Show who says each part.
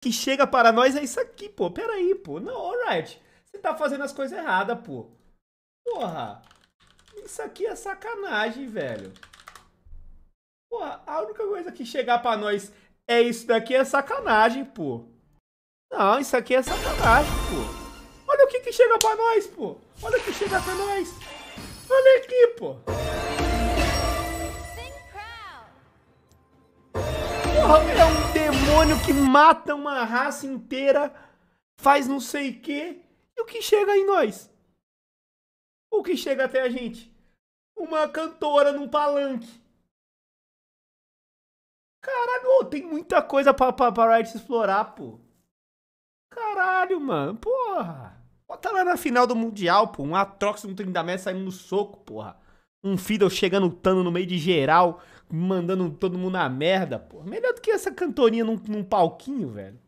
Speaker 1: que chega para nós é isso aqui, pô. Pera aí, pô. Não, alright. Você tá fazendo as coisas erradas, pô. Porra. Isso aqui é sacanagem, velho. Porra, a única coisa que chegar para nós é isso daqui é sacanagem, pô. Não, isso aqui é sacanagem, pô. Olha o que que chega para nós, pô. Olha o que chega para nós. Olha aqui, pô. Porra, é um demônio que mata uma raça inteira, faz não sei o quê. E o que chega em nós?
Speaker 2: O que chega até a gente? Uma cantora num palanque. Caralho, tem muita coisa pra, pra, pra Riot explorar, pô. Caralho, mano, porra. Bota lá na final do Mundial,
Speaker 1: pô. Um Atrox, um 30 metros saindo no soco, porra. Um Fiddle chegando tando no meio de geral mandando todo mundo na merda, pô. Melhor do que essa cantorinha num, num palquinho, velho.